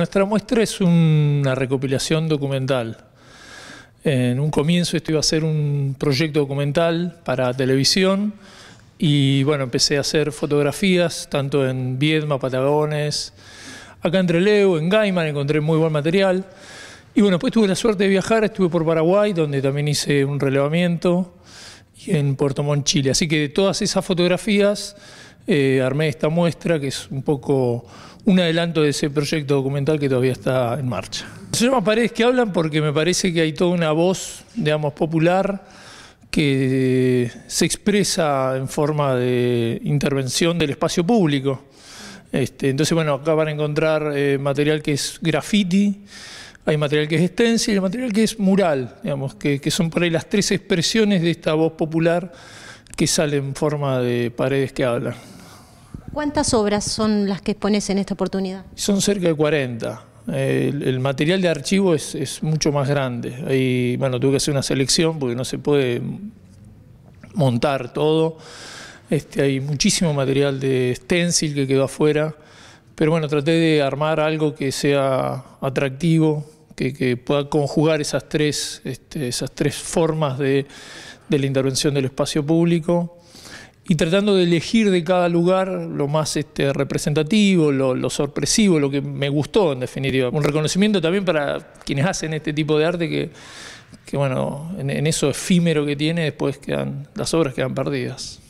Nuestra muestra es una recopilación documental. En un comienzo esto iba a ser un proyecto documental para televisión y bueno, empecé a hacer fotografías tanto en Viedma, Patagones, acá entre Leo en Gaiman encontré muy buen material. Y bueno, después tuve la suerte de viajar, estuve por Paraguay, donde también hice un relevamiento, y en Puerto Montt, Chile. Así que de todas esas fotografías eh, armé esta muestra que es un poco un adelanto de ese proyecto documental que todavía está en marcha. Se llama Paredes que hablan porque me parece que hay toda una voz, digamos, popular que se expresa en forma de intervención del espacio público. Este, entonces, bueno, acá van a encontrar eh, material que es graffiti, hay material que es stencil, hay material que es mural, digamos, que, son por ahí las tres expresiones de esta voz popular que salen en forma de paredes que hablan. ¿Cuántas obras son las que expones en esta oportunidad? Son cerca de 40. El, material de archivo es, mucho más grande. bueno, tuve que hacer una selección porque no se puede montar todo. Este, hay muchísimo material de stencil que quedó afuera. Pero bueno, traté de armar algo que sea atractivo, que, pueda conjugar esas tres, este, esas tres formas de, de la intervención del espacio público y tratando de elegir de cada lugar lo más este, representativo, lo, sorpresivo, lo que me gustó en definitiva. Un reconocimiento también para quienes hacen este tipo de arte que, bueno, en, en eso efímero que tiene después quedan, las obras quedan perdidas.